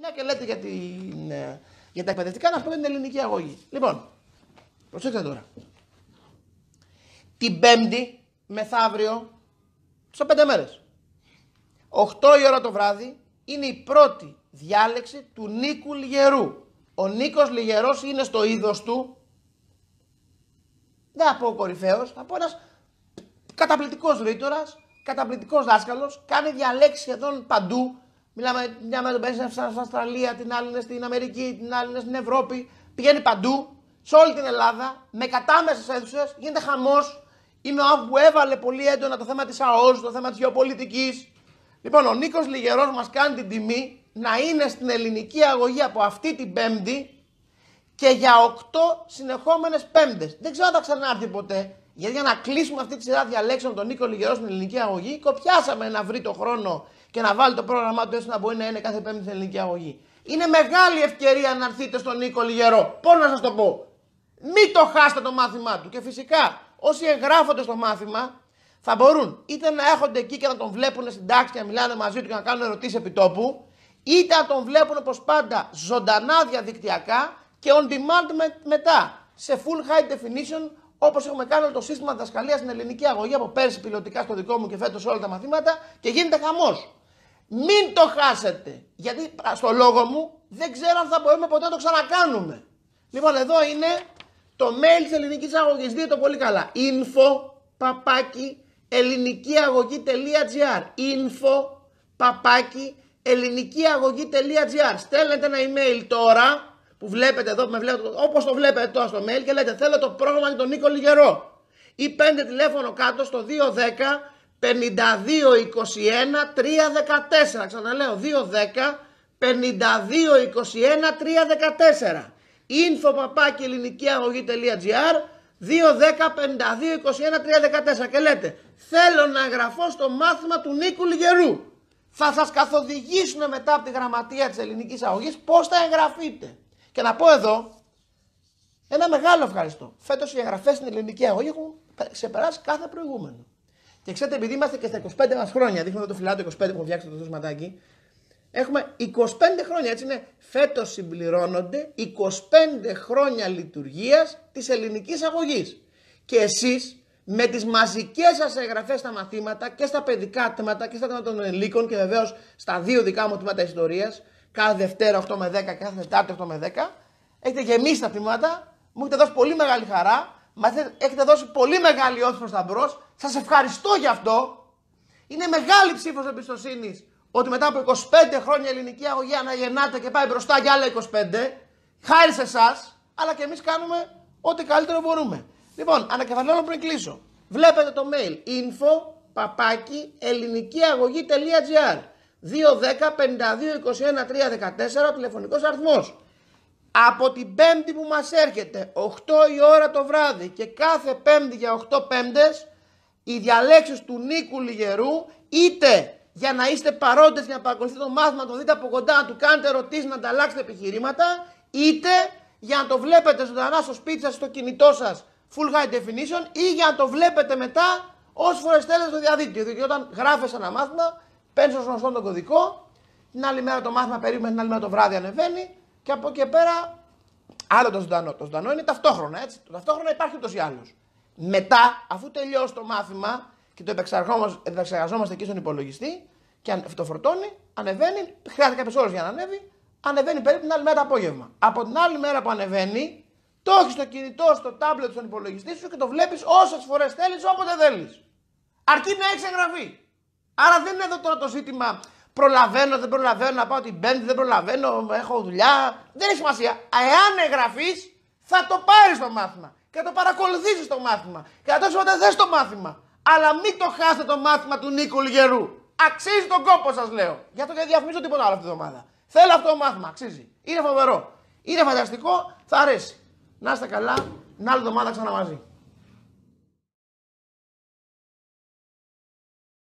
Μια και λέτε ναι, για, τα εκπαιδευτικά, να πούμε την ελληνική αγωγή. Λοιπόν, προσέξτε τώρα. Την Πέμπτη μεθαύριο, σε πέντε μέρες, 8 η ώρα το βράδυ, είναι η πρώτη διάλεξη του Νίκου Λιγερού. Ο Νίκος Λιγερός είναι στο είδος του, δεν θα πω κορυφαίος, θα πω ένας καταπληκτικός ρήτορας, καταπληκτικός δάσκαλος, κάνει διαλέξει σχεδόν παντού Μιλάμε, μια μέρα παίζεις στην Αυστραλία, την άλλη είναι στην Αμερική, την άλλη είναι στην Ευρώπη. Πηγαίνει παντού, σε όλη την Ελλάδα, με κατάμεσες αίθουσες, γίνεται χαμός. Είναι ο Αβ που έβαλε πολύ έντονα το θέμα της ΑΟΣ, το θέμα της γεωπολιτικής. Λοιπόν, ο Νίκος Λιγερός μας κάνει την τιμή να είναι στην ελληνική αγωγή από αυτή την Πέμπτη και για 8 συνεχόμενες πέμπτες. Δεν ξέρω αν θα ξανάρθει ποτέ. Γιατί για να κλείσουμε αυτή τη σειρά διαλέξεων τον Νίκο Λιγερός στην ελληνική αγωγή, κοπιάσαμε να βρει το χρόνο και να βάλει το πρόγραμμά του έτσι να μπορεί να είναι κάθε πέμπτη στην ελληνική αγωγή. Είναι μεγάλη ευκαιρία να έρθετε στον Νίκο Λιγερό. Πώς να σας το πω. Μην το χάσετε το μάθημά του. Και φυσικά όσοι εγγράφονται στο μάθημα θα μπορούν είτε να έχονται εκεί και να τον βλέπουν στην τάξη και να μιλάνε μαζί του και να κάνουν ερωτήσεις επί τόπου, είτε να τον βλέπουν όπως πάντα ζωντανά διαδικτυακά και on demand με, μετά σε full high definition όπως έχουμε κάνει όλο το σύστημα δασκαλία στην ελληνική αγωγή από πέρσι πιλωτικά στο δικό μου και φέτος όλα τα μαθήματα και γίνεται χαμός. Μην το χάσετε. Γιατί στο λόγο μου δεν ξέρω αν θα μπορούμε ποτέ να το ξανακάνουμε. Λοιπόν, εδώ είναι το mail της ελληνικής αγωγής. Δείτε το πολύ καλά. Info παπάκι Info παπάκι Στέλνετε ένα email τώρα που βλέπετε εδώ, με βλέπετε, όπως το βλέπετε τώρα στο mail και λέτε θέλω το πρόγραμμα για τον Νίκο Λιγερό ή πέντε τηλέφωνο κάτω στο 210 5221 314 ξαναλέω 210 5221 314 info παπάκι ελληνική 5221 210-52-21-314 και λέτε θέλω να εγγραφώ στο μάθημα του Νίκου Λιγερού. Θα σας καθοδηγήσουν μετά από τη γραμματεία της ελληνικής αγωγής πώς θα εγγραφείτε. Και να πω εδώ ένα μεγάλο ευχαριστώ. Φέτος οι εγγραφές στην ελληνική αγωγή έχουν ξεπεράσει κάθε προηγούμενο. Και ξέρετε, επειδή είμαστε και στα 25 μας χρόνια, εδώ το φιλάτο 25 που έχω το σματάκι, έχουμε 25 χρόνια, έτσι είναι. Φέτος συμπληρώνονται 25 χρόνια λειτουργίας της ελληνικής αγωγής. Και εσείς με τις μαζικές σας εγγραφές στα μαθήματα και στα παιδικά τμήματα και στα τμήματα των ενηλίκων και βεβαίως στα δύο δικά μου τμήματα ιστορίας, κάθε Δευτέρα 8 με 10 και κάθε Τετάρτη 8 με 10. Έχετε γεμίσει τα τμήματα, μου έχετε δώσει πολύ μεγάλη χαρά, μας έχετε δώσει πολύ μεγάλη όθη προς τα μπρος. Σας ευχαριστώ γι' αυτό. Είναι μεγάλη ψήφος εμπιστοσύνης ότι μετά από 25 χρόνια ελληνική αγωγή αναγεννάται και πάει μπροστά για άλλα 25. Χάρη σε εσάς, αλλά και εμείς κάνουμε ό,τι καλύτερο μπορούμε. Λοιπόν, ανακεφαλαιώνω πριν κλείσω. Βλέπετε το mail info ελληνική 2 10 52 21 3 ο τηλεφωνικός αριθμός. Από την πέμπτη που μας έρχεται 8 η ώρα το βράδυ και κάθε πέμπτη για 8 πέμπτες οι διαλέξεις του Νίκου Λιγερού είτε για να είστε παρόντες για να παρακολουθείτε το μάθημα, το δείτε από κοντά, να του κάνετε ερωτήσεις, να ανταλλάξετε επιχειρήματα είτε για να το βλέπετε ζωντανά στο σπίτι σας, στο κινητό σας full high definition ή για να το βλέπετε μετά όσες φορές θέλετε στο διαδίκτυο. Διότι όταν γράφεσαι ένα μάθημα Παίρνει ω γνωστό τον κωδικό, την άλλη μέρα το μάθημα περίμενε, την άλλη μέρα το βράδυ ανεβαίνει και από εκεί πέρα άλλο το ζωντανό. Το ζωντανό είναι ταυτόχρονα, έτσι. Το ταυτόχρονα υπάρχει ούτως ή άλλως. Μετά, αφού τελειώσει το μάθημα και το επεξεργαζόμαστε εκεί στον υπολογιστή και το φορτώνει, ανεβαίνει, χρειάζεται κάποιες ώρες για να ανέβει, ανεβαίνει περίπου την άλλη μέρα το απόγευμα. Από την άλλη μέρα που ανεβαίνει, το έχεις στο κινητό, στο τάμπλετ, στον υπολογιστή σου και το βλέπεις όσες φορές θέλεις, όποτε θέλεις. Αρκεί να έχεις εγγραφή! Άρα δεν είναι εδώ τώρα το ζήτημα προλαβαίνω, δεν προλαβαίνω να πάω την Πέμπτη, δεν προλαβαίνω, έχω δουλειά. Δεν έχει σημασία. Εάν εγγραφείς, θα το πάρεις το μάθημα και το παρακολουθήσεις το μάθημα και θα το δες το μάθημα. Αλλά μην το χάσετε το μάθημα του Νίκου Λιγερού. Αξίζει τον κόπο, σας λέω. Για το και διαφημίζω τίποτα άλλο αυτή τη εβδομάδα. Θέλω αυτό το μάθημα, αξίζει. Είναι φοβερό. Είναι φανταστικό, θα αρέσει. Να είστε καλά, Να άλλη εβδομάδα ξαναμαζί.